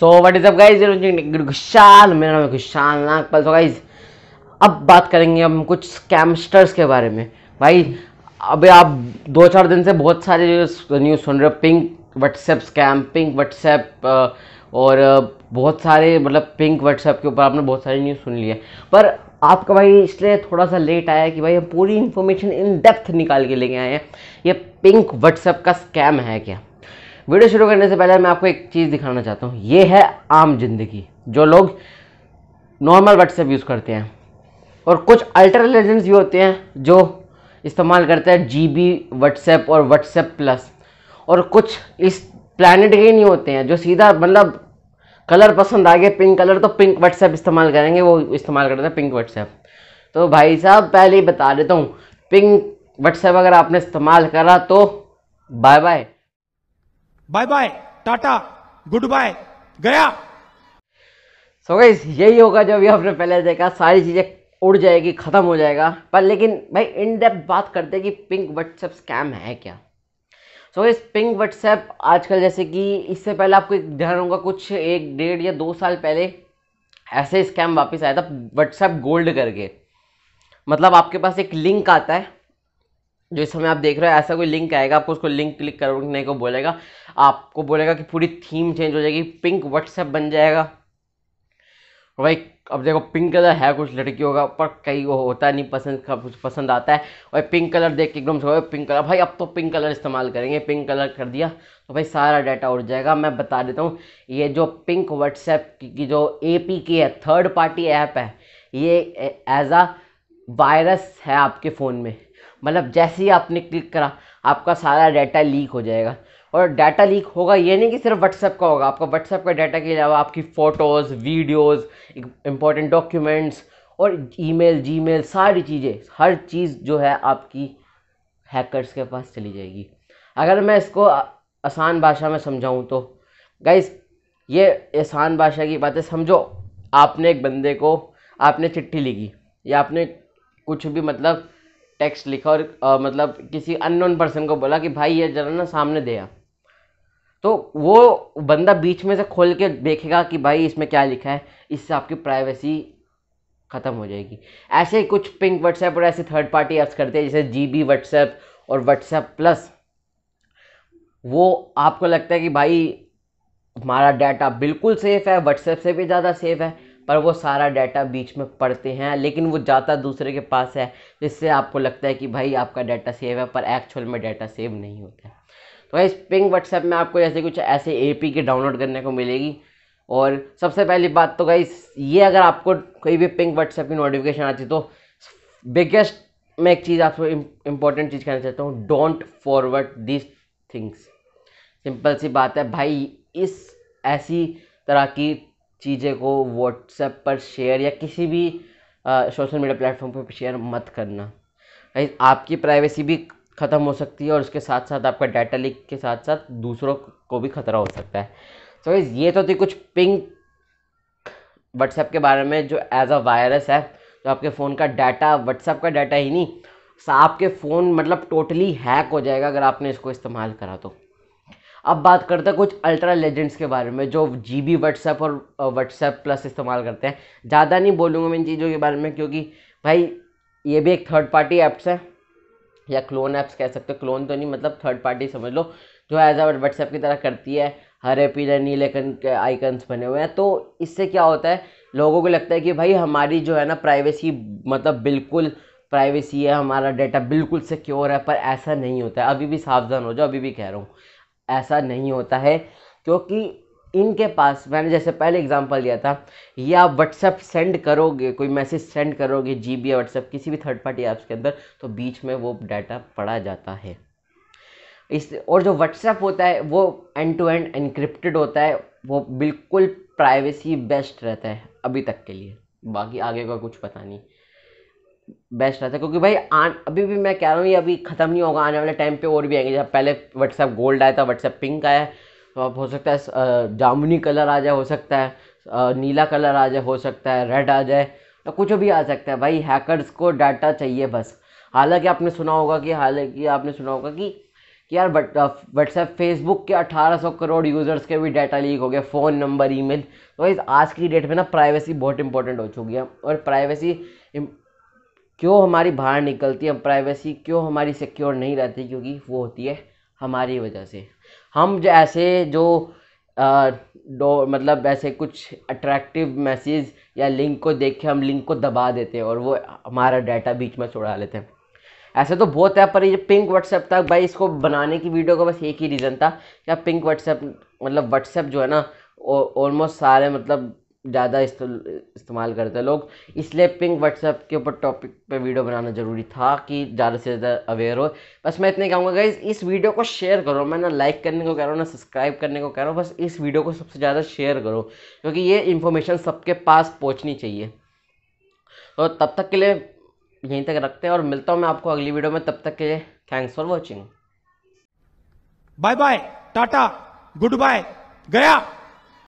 so what is up मेरा नाम विशाल Nagpal so guys अब बात करेंगे हम कुछ स्कैमस्टर्स के बारे में भाई अभी आप दो चार दिन से बहुत सारे न्यूज़ सुन रहे हो pink WhatsApp scam pink WhatsApp और uh, बहुत सारे मतलब पिंक व्हाट्सएप के ऊपर आपने बहुत सारी न्यूज़ सुन ली है पर आपका भाई इसलिए थोड़ा सा लेट आया कि भाई हम पूरी इन्फॉर्मेशन इन डेप्थ निकाल के लेके आए हैं ये पिंक व्हाट्सएप का स्कैम है क्या वीडियो शुरू करने से पहले मैं आपको एक चीज़ दिखाना चाहता हूँ ये है आम जिंदगी जो लोग नॉर्मल व्हाट्सएप यूज़ करते हैं और कुछ अल्ट्रा लेजेंड्स भी होते हैं जो इस्तेमाल करते हैं जी बी व्हाट्सएप और व्हाट्सएप प्लस और कुछ इस प्लानट के नहीं होते हैं जो सीधा मतलब कलर पसंद आ गया पिंक कलर तो पिंक व्हाट्सएप इस्तेमाल करेंगे वो इस्तेमाल करते हैं पिंक व्हाट्सएप तो भाई साहब पहले ही बता देता हूँ पिंक व्हाट्सएप अगर आपने इस्तेमाल करा तो bye bye bye bye tata goodbye गया सो so गई यही होगा जो भी आपने पहले देखा सारी चीज़ें उड़ जाएगी ख़त्म हो जाएगा पर लेकिन भाई इन डेप्थ बात करते हैं कि पिंक व्हाट्सएप स्कैम है क्या सो so, इस पिंक व्हाट्सएप आजकल जैसे कि इससे पहले आपको एक ध्यान होगा कुछ एक डेढ़ या दो साल पहले ऐसे स्कैम वापस आया था व्हाट्सएप गोल्ड करके मतलब आपके पास एक लिंक आता है जो इस समय आप देख रहे हो ऐसा कोई लिंक आएगा आपको उसको लिंक क्लिक करने को बोलेगा आपको बोलेगा कि पूरी थीम चेंज हो जाएगी पिंक व्हाट्सएप बन जाएगा भाई अब देखो पिंक कलर है कुछ लड़कियों का पर कई वो होता नहीं पसंद का कुछ पसंद आता है और पिंक कलर देख के एकदम से पिंक कलर भाई अब तो पिंक कलर इस्तेमाल करेंगे पिंक कलर कर दिया तो भाई सारा डाटा उड़ जाएगा मैं बता देता हूँ ये जो पिंक व्हाट्सएप की जो ए के है थर्ड पार्टी ऐप है ये एज आ वायरस है आपके फ़ोन में मतलब जैसे ही आपने क्लिक करा आपका सारा डाटा लीक हो जाएगा और डाटा लीक होगा ये नहीं कि सिर्फ व्हाट्सएप का होगा आपका व्हाट्सएप का डाटा के अलावा आपकी फ़ोटोज़ वीडियोज़ इंपॉर्टेंट डॉक्यूमेंट्स और ईमेल जीमेल सारी चीज़ें हर चीज़ जो है आपकी हैकर्स के पास चली जाएगी अगर मैं इसको आसान भाषा में समझाऊँ तो गाइस ये आसान भाषा की बात है समझो आपने एक बंदे को आपने चिट्ठी लिखी या आपने कुछ भी मतलब टेक्स्ट लिखा और आ, मतलब किसी अननोन पर्सन को बोला कि भाई ये जरा ना सामने दे तो वो बंदा बीच में से खोल के देखेगा कि भाई इसमें क्या लिखा है इससे आपकी प्राइवेसी ख़त्म हो जाएगी ऐसे कुछ पिंक व्हाट्सएप और ऐसे थर्ड पार्टी ऐप्स करते हैं जैसे जी बी व्हाट्सएप और व्हाट्सएप प्लस वो आपको लगता है कि भाई हमारा डाटा बिल्कुल सेफ़ है व्हाट्सएप से भी ज़्यादा सेफ़ है पर वो सारा डाटा बीच में पढ़ते हैं लेकिन वो जाता दूसरे के पास है जिससे आपको लगता है कि भाई आपका डाटा सेव है पर एक्चुअल में डाटा सेव नहीं होता है तो इस पिंग व्हाट्सएप में आपको ऐसे कुछ ऐसे ए के डाउनलोड करने को मिलेगी और सबसे पहली बात तो गाइस ये अगर आपको कोई भी पिंक व्हाट्सएप की नोटिफिकेशन आती तो बिगेस्ट मैं एक चीज़ आपको इम्पोर्टेंट चीज़ कहना चाहता हूँ don't forward this things simple सी बात है भाई इस ऐसी तरह की चीज़ें को व्हाट्सएप पर शेयर या किसी भी सोशल मीडिया प्लेटफॉर्म पर शेयर मत करना आपकी प्राइवेसी भी ख़त्म हो सकती है और उसके साथ साथ आपका डाटा लीक के साथ साथ दूसरों को भी खतरा हो सकता है सो so, ये तो थी कुछ पिंक व्हाट्सएप के बारे में जो एज अ वायरस है जो तो आपके फ़ोन का डाटा व्हाट्सएप का डाटा ही नहीं आपके फ़ोन मतलब टोटली हैक हो जाएगा अगर आपने इसको इस्तेमाल करा तो अब बात करते हैं कुछ अल्ट्रा लेजेंड्स के बारे में जो जी बी व्हाट्सएप और व्हाट्सएप प्लस इस्तेमाल करते हैं ज़्यादा नहीं बोलूँगा मैं इन चीज़ों के बारे में क्योंकि भाई ये भी एक थर्ड पार्टी ऐप्स है या क्लोन ऐप्स कह सकते हो क्लोन तो नहीं मतलब थर्ड पार्टी समझ लो जो एज अ व्हाट्सएप की तरह करती है हरे पीले नीले कन के आइकन्स बने हुए हैं तो इससे क्या होता है लोगों को लगता है कि भाई हमारी जो है ना प्राइवेसी मतलब बिल्कुल प्राइवेसी है हमारा डेटा बिल्कुल सिक्योर है पर ऐसा नहीं होता है अभी भी सावधान हो जाओ अभी भी कह रहा हूँ ऐसा नहीं होता है क्योंकि इनके पास मैंने जैसे पहले एग्जांपल दिया था ये आप व्हाट्सएप सेंड करोगे कोई मैसेज सेंड करोगे जी या व्हाट्सएप किसी भी थर्ड पार्टी ऐप्स के अंदर तो बीच में वो डाटा पड़ा जाता है इस और जो व्हाट्सएप होता है वो एंड टू एंड इनक्रिप्टेड होता है वो बिल्कुल प्राइवेसी बेस्ट रहता है अभी तक के लिए बाकी आगे का कुछ पता नहीं बेस्ट रहता है क्योंकि भाई आ, अभी भी मैं कह रहा हूँ ये अभी ख़त्म नहीं होगा आने वाले टाइम पे और भी आएंगे जब पहले व्हाट्सएप गोल्ड आया था व्हाट्सएप पिंक आया तो अब हो सकता है जामुनी कलर आ जाए हो सकता है नीला कलर आ जाए हो सकता है रेड आ जाए तो कुछ भी आ सकता है भाई हैकर्स को डाटा चाहिए बस हालांकि आपने सुना होगा कि हालांकि आपने सुना होगा कि कि यार व्हाट्सएप फेसबुक के 1800 करोड़ यूज़र्स के भी डाटा लीक हो गया फ़ोन नंबर ईमेल तो इस आज की डेट में ना प्राइवेसी बहुत इंपॉर्टेंट हो चुकी है और प्राइवेसी क्यों हमारी बाहर निकलती है प्राइवेसी क्यों हमारी सिक्योर नहीं रहती क्योंकि वो होती है हमारी वजह से हम जो ऐसे जो आ, मतलब ऐसे कुछ अट्रैक्टिव मैसेज या लिंक को देख के हम लिंक को दबा देते हैं और वो हमारा डाटा बीच में छोड़ा लेते हैं ऐसे तो बहुत है पर ये पिंक व्हाट्सएप था भाई इसको बनाने की वीडियो का बस एक ही रीज़न था क्या पिंक व्हाट्सएप मतलब व्हाट्सएप जो है ना ऑलमोस्ट सारे मतलब ज़्यादा इस्तेमाल करते हैं लोग इसलिए पिंक व्हाट्सएप के ऊपर टॉपिक पे वीडियो बनाना ज़रूरी था कि ज़्यादा से ज़्यादा अवेयर हो बस मैं इतने कहूँगा गाइज इस वीडियो को शेयर करो मैं ना लाइक करने को कह रहा हूँ ना सब्सक्राइब करने को कह रहा हूँ बस इस वीडियो को सबसे ज़्यादा शेयर करो क्योंकि ये इन्फॉर्मेशन सबके पास पहुँचनी चाहिए और तो तब तक के लिए यहीं तक रखते हैं और मिलता हूँ मैं आपको अगली वीडियो में तब तक के लिए thanks for watching bye bye tata goodbye गया